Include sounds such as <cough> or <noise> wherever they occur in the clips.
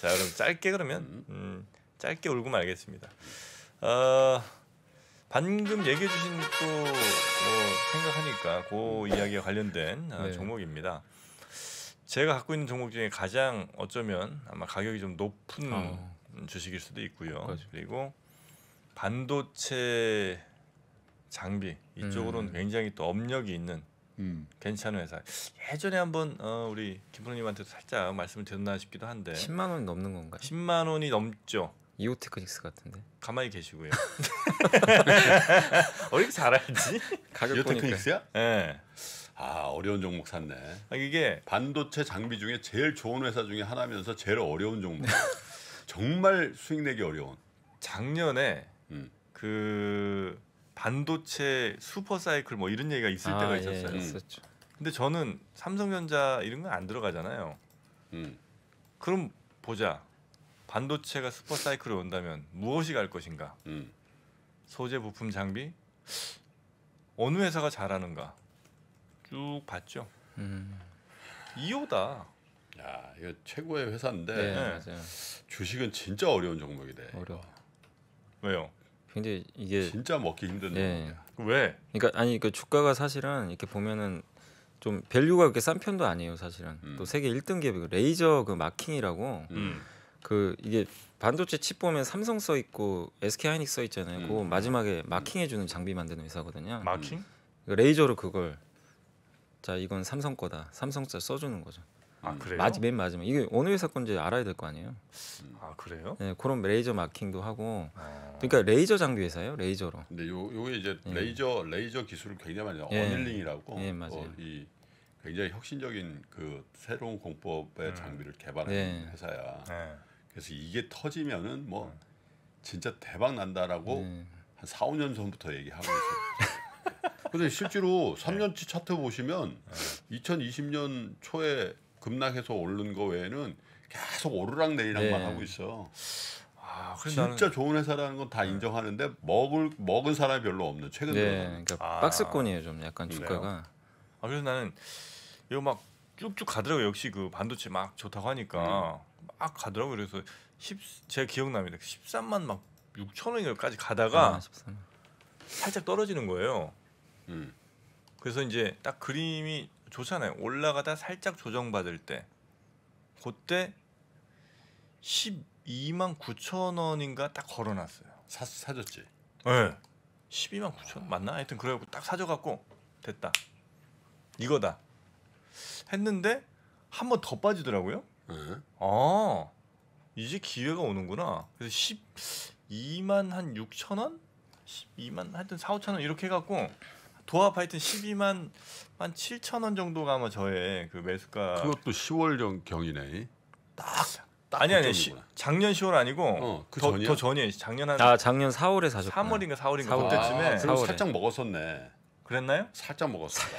자 그럼 짧게 그러면 음. 음, 짧게 울고 말겠습니다. 어, 방금 얘기해 주신 또뭐 생각하니까 그 음. 이야기와 관련된 어, 네. 종목입니다. 제가 갖고 있는 종목 중에 가장 어쩌면 아마 가격이 좀 높은 어. 주식일 수도 있고요. 그렇지. 그리고 반도체 장비 이쪽으로는 음. 굉장히 또 업력이 있는 음. 괜찮은 회사. 예전에 한번 어, 우리 김프로님한테도 살짝 말씀을 드렸나 싶기도 한데 10만 원이 넘는 건가요? 10만 원이 넘죠. 이오테크닉스 같은데. 가만히 계시고요. <laughs> 어떻게 잘 알지? 가격 이오테크닉스야? 예. 네. 아 어려운 종목 샀네. 아, 이게 반도체 장비 중에 제일 좋은 회사 중에 하나면서 제일 어려운 종목. 정말 수익 내기 어려운. 작년에 음. 그 반도체 슈퍼사이클 뭐 이런 얘기가 있을 아, 때가 예, 있었어요. 예, 음. 있었죠. 근데 저는 삼성전자 이런 건 안 들어가잖아요. 음. 그럼 보자. 반도체가 슈퍼사이클이 온다면 무엇이 갈 것인가? 음. 소재, 부품, 장비 어느 회사가 잘하는가 쭉 봤죠. 음. 이오다야 이거 최고의 회사인데 네, 주식은 진짜 어려운 종목이래. 어려. 왜요? 굉장히 이게 진짜 먹기 힘든데. 예. 왜? 그러니까 아니 그 주가가 사실은 이렇게 보면은 좀 밸류가 그렇게 싼 편도 아니에요 사실은 음. 또 세계 1등 기업이 그 레이저 그 마킹이라고 음. 음. 그 이게 반도체 칩 보면 삼성 써 있고 SK 하이닉 써 있잖아요. 음. 그 마지막에 마킹해 주는 장비 만드는 회사거든요. 마킹? 음. 레이저로 그걸 자 이건 삼성 거다 삼성 써주는 거죠. 아, 음. 그래요? 마지 맨 마지막 이게 어느 회사 건지 알아야 될 거 아니에요. 음. 아 그래요? 네, 그런 레이저 마킹도 하고 아... 그러니까 레이저 장비 회사예요 레이저로. 근데 네, 요 요게 이제 예. 레이저 레이저 기술을 굉장히 많이 예. 어닐링이라고 예, 맞아요. 어, 이 굉장히 혁신적인 그 새로운 공법의 음. 장비를 개발한 예. 회사야. 예. 그래서 이게 터지면은 뭐 진짜 대박 난다라고 예. 한 4, 5년 전부터 얘기하고 있어 <laughs> 근데 실제로 3년치 차트 보시면 2020년 초에 급락해서 오른 거 외에는 계속 오르락 내리락만 네. 하고 있어. 아, 진짜 나는... 좋은 회사라는 건다 네. 인정하는데 먹을 먹은 사람이 별로 없는 최근 들어서 네, 그러니까 아, 박스권이에요 좀 약간 주가가. 그아 그래서 나는 이거 막 쭉쭉 가더라고 역시 그 반도체 막 좋다고 하니까 음. 막 가더라고 그래서 10, 제 기억납니다 13만 그 막 6천 원까지 가다가 아, 살짝 떨어지는 거예요. 음. 그래서 이제 딱 그림이 좋잖아요. 올라가다 살짝 조정받을 때 그때 12만 9천 원인가 딱 걸어놨어요. 사, 사줬지? 네. 12만 9천 원 맞나? 하여튼 그래갖고 딱 사줘갖고 됐다. 이거다. 했는데 한 번 더 빠지더라고요. 네. 아 이제 기회가 오는구나. 그래서 12만 한 6천 원? 12만 하여튼 4, 5천 원 이렇게 해갖고 도하 파이튼 12만 한 7천 원 정도가 아마 저의 그 매수가. 그것도 10월 경이네. 딱. 아니 아니 시, 작년 10월 아니고 어, 그 더, 전이전에요 작년 한 아, 작년 4월에 사셨구나. 3월인가 4월인가 4월. 그때쯤에 아, 아 그럼 살짝 먹었었네. 그랬나요? 살짝 먹었어요.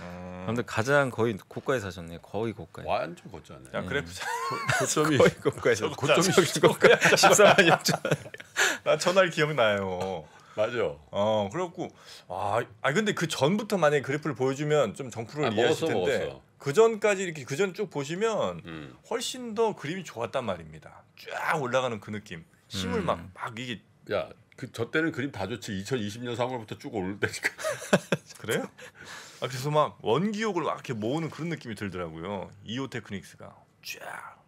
음... 아무튼 가장 거의 고가에 사셨네. 거의 고가에. 완전 고짜네. 야, 아, 그래 음. 고점이 거의 고가에. 고점이 고가. 14만 6천. 나 전날 기억나요. 맞아. 어, 그래갖고 아, 아 근데 그 전부터 만약에 그래프를 보여주면 좀 정프를 아, 이해하실 텐데 그 전까지 이렇게 그전 쭉 보시면 음. 훨씬 더 그림이 좋았단 말입니다. 쫙 올라가는 그 느낌, 힘을 막막 음. 막 이게 야. 그저 때는 그림 다 좋지 2020년 3월부터 쭉 오를 때니까 <laughs> 그래요? 아 그래서 막 원기옥을 막 이렇게 모으는 그런 느낌이 들더라고요. 이오 테크닉스가 쫙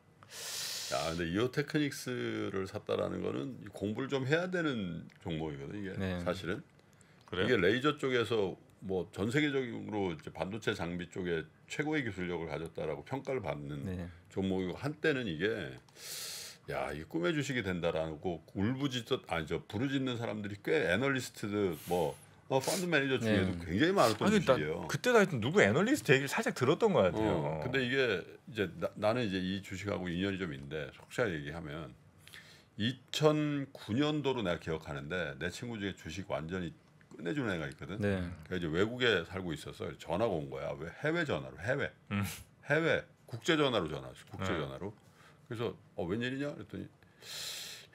야, 근데 이오 테크닉스를 샀다라는 거는 공부를 좀 해야 되는 종목이거든 이게 네. 사실은. 그래요? 이게 레이저 쪽에서 뭐 전 세계적으로 반도체 장비 쪽에 최고의 기술력을 가졌다라고 평가를 받는 네. 종목이고 한때는 이게 야, 이 꿈의 주식이 된다라고 울부짖듯 아니 저 부르짖는 사람들이 꽤 애널리스트들 뭐 어, 펀드 매니저 중에도 네. 굉장히 많았던 아니, 주이에요 그때 당시 누구 애널리스트 얘기를 살짝 들었던 것 같아요. 어, 근데 이게 이제 나, 는 이제 이 주식하고 인연이 좀 있는데 속살 얘기하면 2009년도로 내가 기억하는데 내 친구 중에 주식 완전히 끝내주는 애가 있거든. 네. 그 이제 외국에 살고 있었어. 전화가 온 거야. 왜 해외 전화로 해외 음. 해외 국제 전화로 전화했어. 국제 네. 전화로. 그래서 어 웬일이냐 그랬더니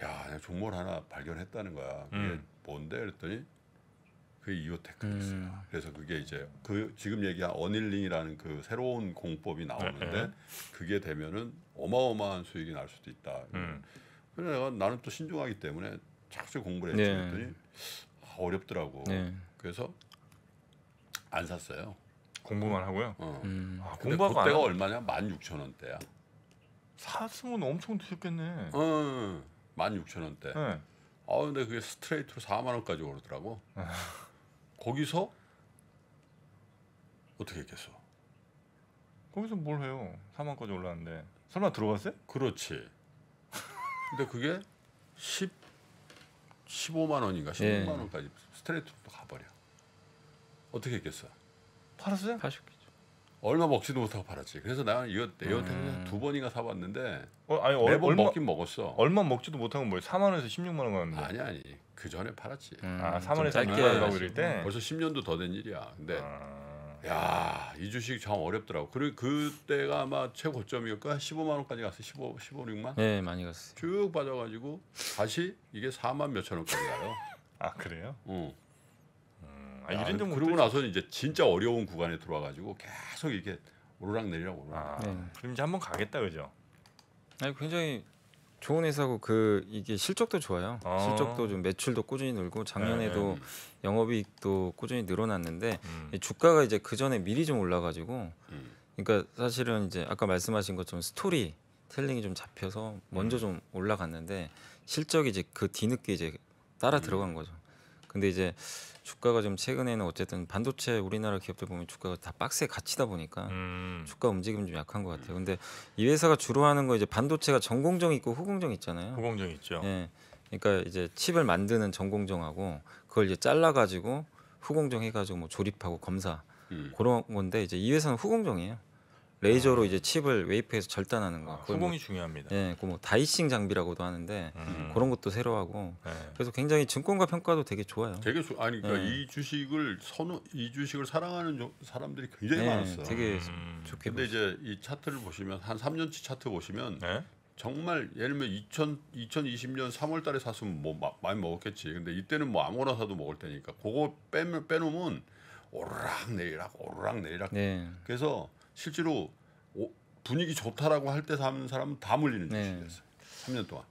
야, 내 종목 하나 발견했다는 거야. 그게 음. 뭔데? 그랬더니 그게 이오테크였어요. 음. 그래서 그게 이제 그 지금 얘기한 어닐링이라는 그 새로운 공법이 나오는데 네. 그게 되면은 어마어마한 수익이 날 수도 있다. 음. 그래서 내가 나는 또 신중하기 때문에 착수 공부를 했더니 네. 아, 어렵더라고. 네. 그래서 안 샀어요. 공부만 하고요. 어. 음. 아, 공부하고 그때가 얼마냐? 만 육천 원대야. 샀으면 뭐 엄청 드셨겠네. 어, 만 육천 원대. 네. 아 근데 그게 스트레이트로 4만 원까지 오르더라고. 아. 거기서 어떻게 했겠어? 거기서 뭘 해요? 4만까지 올랐는데 설마 들어갔어요? 그렇지. 근데 그게 10 15만 원인가 16만 예. 원까지 스트레이트로 가버려. 어떻게 했겠어? 팔았어요? 80. 얼마 먹지도 못하고 팔았지. 그래서 나는 이거 내한테 음. 두 번인가 사봤는데 어, 아니, 어, 매번 얼마, 먹긴 먹었어. 얼마 먹지도 못한고 뭐야? 4만 원에서 16만 원 가는데. 아니 아니. 그 전에 팔았지. 아, 음, 아 4만 원에서 6만 원 이럴 때. 벌써 10년도 더 된 일이야. 근데 아... 야이 주식 참 어렵더라고. 그리고 그때가 아마 최고점이었까 15만 원까지 갔어. 15 15 6만. 네 많이 갔어. 쭉 빠져가지고 다시 이게 4만 몇천 원까지 가요. 아 그래요? 응. 아, 야, 이런 그러고 나서 이제 진짜 어려운 구간에 들어와가지고 계속 이렇게 오르락 내리락 오르락. 아, 네. 그럼 이제 한번 가겠다 그죠? 아니 굉장히 좋은 회사고 그 이게 실적도 좋아요. 아. 실적도 좀 매출도 꾸준히 늘고 작년에도 네. 네. 영업이익도 꾸준히 늘어났는데 음. 주가가 이제 그 전에 미리 좀 올라가지고 음. 그러니까 사실은 이제 아까 말씀하신 것처럼 스토리 텔링이 좀 잡혀서 먼저 음. 좀 올라갔는데 실적이 이제 그 뒤늦게 이제 따라 음. 들어간 거죠. 근데 이제 주가가 지금 최근에는 어쨌든 반도체 우리나라 기업들 보면 주가가 다 빡세 에 갇히다 보니까 음. 주가 움직임 좀 약한 것 같아요. 근데 이 회사가 주로 하는 거 이제 반도체가 전공정 있고 후공정 있잖아요. 후공정 있죠. 예. 그러니까 이제 칩을 만드는 전공정하고 그걸 이제 잘라 가지고 후공정 해가지고 뭐 조립하고 검사 음. 그런 건데 이제 이 회사는 후공정이에요. 레이저로 이제 칩을 웨이프에서 절단하는 거. 아, 후공이 뭐, 중요합니다. 예, 그뭐 다이싱 장비라고도 하는데 음. 그런 것도 새로 하고 네. 예. 그래서 굉장히 증권가 평가도 되게 좋아요. 되게 좋 아니 아 그러니까 네. 이 주식을 선호 이 주식을 사랑하는 조, 사람들이 굉장히 네, 많았어요. 되게 음. 좋게. 근데 보시죠. 이제 이 차트를 보시면 한 3년치 차트 보시면 정말 예를 들면 2000, 2020년 3월 달에 샀으면 뭐 많이 먹었겠지. 근데 이때는 뭐 아무거나 사도 먹을 테니까 그거 빼면 빼놓으면 오르락 내리락 오르락 내리락. 네. 그래서 실제로 분위기 좋다라고 할 때 사는 사람은 다물리는 주식이었어요. 네. 3년 동안.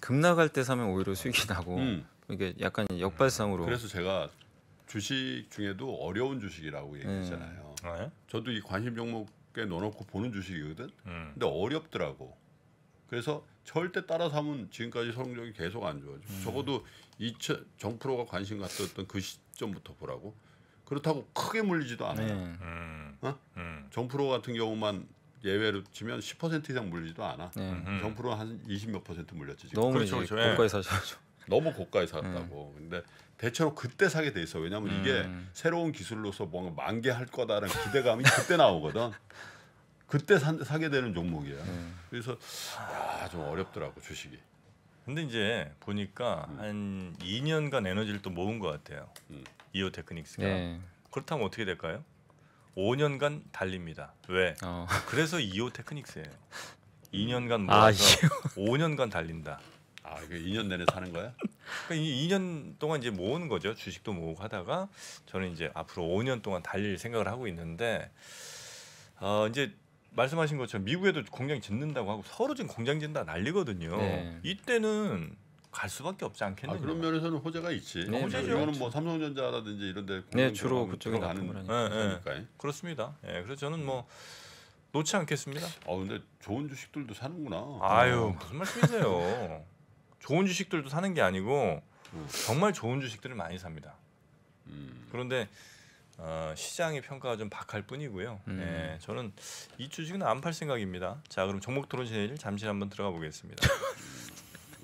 급락할 때 사면 오히려 수익이 나고 음. 이게 약간 역발상으로. 그래서 제가 주식 중에도 어려운 주식이라고 네. 얘기했잖아요. 네. 저도 이 관심 종목에 넣어놓고 보는 주식이거든. 음. 근데 어렵더라고. 그래서 절대 따라 사면 지금까지 성적이 계속 안 좋아져. 음. 적어도 2천 정프로가 관심 갔었던 그 시점부터 보라고. 그렇다고 크게 물리지도 않아요. 네. 음. 어? 음. 정프로 같은 경우만 예외로 치면 10% 이상 물리지도 않아. 음. 정프로 한20몇 퍼센트 물렸지 지금. 너무 그렇죠, 그렇죠. 예. 고가에 사죠. 너무 고가에 샀다고. 음. 근데 대체로 그때 사게 돼 있어. 왜냐하면 음. 이게 새로운 기술로서 뭔가 만개할 거다라는 기대감이 그때 나오거든. 그때 사, 사게 되는 종목이야. 음. 네. 그래서 아좀 어렵더라고 주식이. 근데 이제 보니까 음. 한 2년간 에너지를 또 모은 것 같아요. 음. 이오테크닉스가. 네. 그렇다면 어떻게 될까요? 5년간 달립니다. 왜? 어. 그래서 2호 테크닉스예요. 2년간 아, 모아서 아, 5년간 달린다. 아, 이거 2년 내내 사는 거야? 그러니까 2년 동안 이제 모으는 거죠. 주식도 모으고 하다가 저는 이제 앞으로 5년 동안 달릴 생각을 하고 있는데 어, 이제 말씀하신 것처럼 미국에도 공장 짓는다고 하고 서로 지금 공장 짓다 는 난리거든요. 네. 이때는 갈 수밖에 없지 않겠느냐. 아, 그런 면에서는 호재가 있지. 네, 뭐 호재죠. 이거는 뭐 삼성전자라든지 이런데 네 주로 그쪽에 가는 거니까. 네, 네. 그렇습니다. 예, 그래서 저는 뭐 놓지 않겠습니다. 아 근데 좋은 주식들도 사는구나. 아유 어. 무슨 말씀이세요? <laughs> 좋은 주식들도 사는 게 아니고 음. 정말 좋은 주식들을 많이 삽니다. 음. 그런데 어, 시장의 평가가 좀 박할 뿐이고요. 음. 예, 저는 이 주식은 안 팔 생각입니다. 자 그럼 종목 토론 제일 잠시 한번 들어가 보겠습니다. <laughs>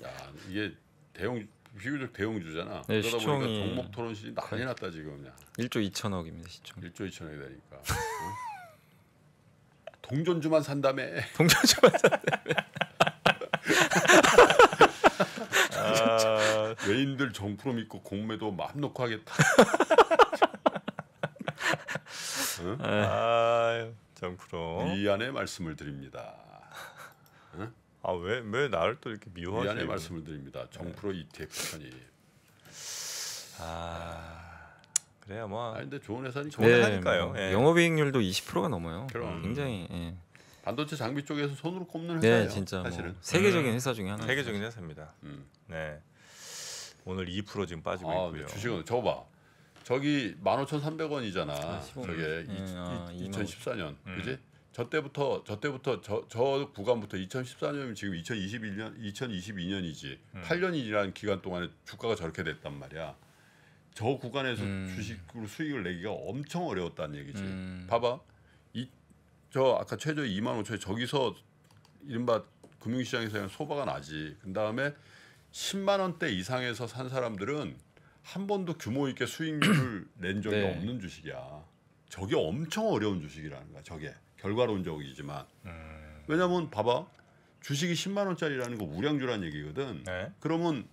야 이게 대형 비교적 대형주잖아. 네, 그러다 시총이... 보니까 종목 토론실이 난리 네. 났다 지금 야. 1조 2천억입니다 시총. 1조 2천억이 되니까. 응? 어? <laughs> 동전주만 산다며. <laughs> 동전주만 산다며. <laughs> 아... 외인들 정프로 믿고 공매도 마음 놓고 하겠다. 응? 어? 네. 아, 정프로. 미안의 말씀을 드립니다. 응? 어? 아왜왜 왜 나를 또 이렇게 미워하세요? 미안의 말씀을 드립니다. 정프로 네. ETF 편이. 아 그래요 뭐. 아 근데 좋은 회사니까. 좋은 네, 회사니까요. 뭐, 예. 영업이익률도 20%가 넘어요. 그럼. 굉장히. 예. 반도체 장비 쪽에서 손으로 꼽는 네, 회사예요. 네, 진짜 뭐. 사실은 뭐 세계적인 음. 회사 중에 하나. 세계적인 회사입니다. 음. 네. 오늘 2% 지금 빠지고 아, 있고요. 네, 주식은 저 봐. 저기 15,300원이잖아. 아, 저게 네, 이, 아, 2014년. 음. 그지 저 때부터 저 때부터 저, 저 구간부터 2014년이면 지금 2021년 2022년이지 음. 8년이라는 기간 동안에 주가가 저렇게 됐단 말이야. 저 구간에서 음. 주식으로 수익을 내기가 엄청 어려웠다는 얘기지. 음. 봐봐. 이 저 아까 최저 2만 5천 저기서 이른바 금융시장에서 소바가 나지. 그 다음에 10만 원대 이상에서 산 사람들은 한 번도 규모 있게 수익률을 낸 적이 <clears throat> 네. 없는 주식이야. 저게 엄청 어려운 주식이라는 거야. 저게. 결과론적이지만 음. 왜냐면 봐봐 주식이 10만 원짜리라는 거 우량주란 얘기거든. 네. 그러면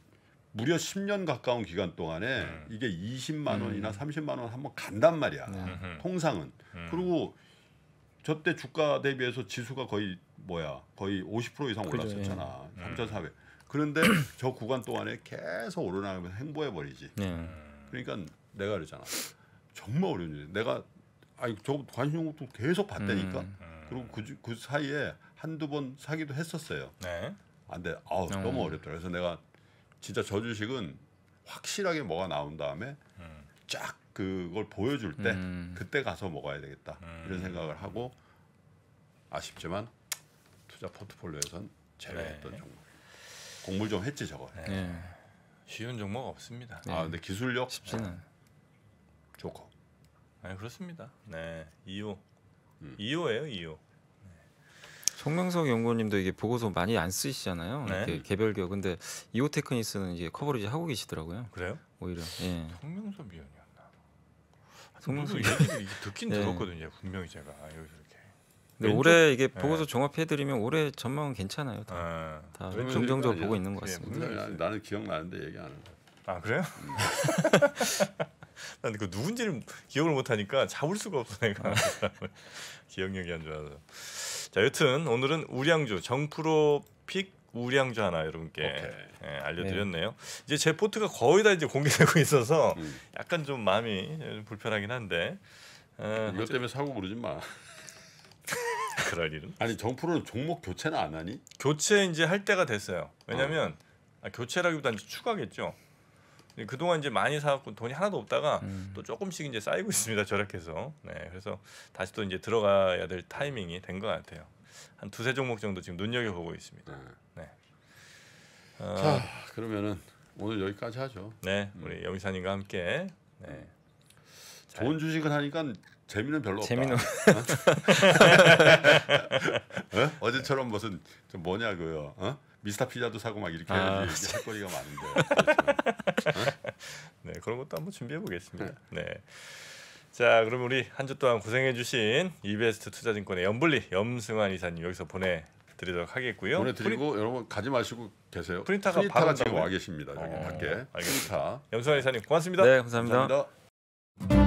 무려 10년 가까운 기간 동안에 음. 이게 20만 원이나 음. 30만 원 한 번 간단 말이야. 네. 음. 통상은. 그리고 저때 주가 대비해서 지수가 거의 뭐야 거의 50% 이상 올랐었잖아. 예. 3,400. 음. 그런데 <coughs> 저 구간 동안에 계속 오르나가면서 행보해 버리지. 예. 네. 그러니까 내가 그러잖아. 정말 어려운 일. 내가 아니 저 관심용도 계속 봤다니까. 음. 음. 그리고 그, 그 사이에 한두 번 사기도 했었어요. 네. 안 아, 돼. 아우, 음. 너무 어렵더라. 그래서 내가 진짜 저 주식은 확실하게 뭐가 나온 다음에 음. 쫙 그걸 보여줄 때 음. 그때 가서 먹어야 되겠다. 이런 음. 생각을 하고 아쉽지만 투자 포트폴리오에선 제외했던 네. 종목. 공부 좀 했지 저거. 네. 네. 쉬운 종목 없습니다. 아, 근데 기술력 쉽지는 네. 좋고. 아니 그렇습니다. 네, 2호, 음. 호예요 2호. 송명석 연구원님도 이게 보고서 많이 안 쓰시잖아요. 네. 이렇게 개별기업 근데 이호 테크니스는 이제 커버리지 하고 계시더라고요. 그래요? 오히려. 예. 송명섭 위원이었나. 아, 송명섭 얘기 듣긴 <laughs> 네. 들었거든요. 분명히 제가 아, 여기서 이렇게. 근데 왼쪽? 올해 이게 네. 보고서 네. 종합해드리면 올해 전망은 괜찮아요. 다, 네. 다 긍정적으로 보고 있는 것 예, 같습니다. 네. 나는 기억나는데 얘기 안 해. 아 그래요? 음. <laughs> 난그 누군지를 기억을 못하니까 잡을 수가 없어 내가 <laughs> 기억력이 안 좋아서 자 여튼 오늘은 우량주 정프로픽 우량주 하나 여러분께 예, 알려드렸네요. 네. 이제 제 포트가 거의 다 이제 공개되고 있어서 음. 약간 좀 마음이 불편하긴 한데 어, 이것 때문에 사고 그러지 마. <laughs> 그럴 일은. 아니 정프로는 종목 교체는 안 하니? 교체 이제 할 때가 됐어요. 왜냐하면 어. 아, 교체라기보다는 추가겠죠. 예, 그동안 이제 많이 사갖고 돈이 하나도 없다가 음. 또 조금씩 이제 쌓이고 <laughs> 있습니다. 절약해서. 네. 그래서 다시 또 이제 들어가야 될 타이밍이 된 것 같아요. 한 두세 종목 정도 지금 눈여겨보고 있습니다. 네. 어, 자, 아. 그러면은 오늘 여기까지 하죠. 네. 음. 우리 음. 영희사님과 함께. 네. 좋은 주식을 하니까 재미는 별로 재미는 없 어? <laughs> 어? 제처럼 무슨 뭐냐 그요. 어? 미스터 피자도 사고 막 이렇게 아, 해야지 아, 거리가 많은데. 그렇죠. <laughs> 네 그런 것도 한번 준비해 보겠습니다. 네. 네. 자, 그럼 우리 한 주 동안 고생해주신 이베스트 투자증권의 염블리 염승환 이사님 여기서 보내. 드리도록 하겠고요. 보내드리고 프린... 여러분 가지 마시고 계세요. 프린터가, 프린터가 지금 와 계십니다. 여기 어... 밖에. 알겠습니다. 프린터. 염승환 이사님 고맙습니다. 네, 감사합니다. 감사합니다.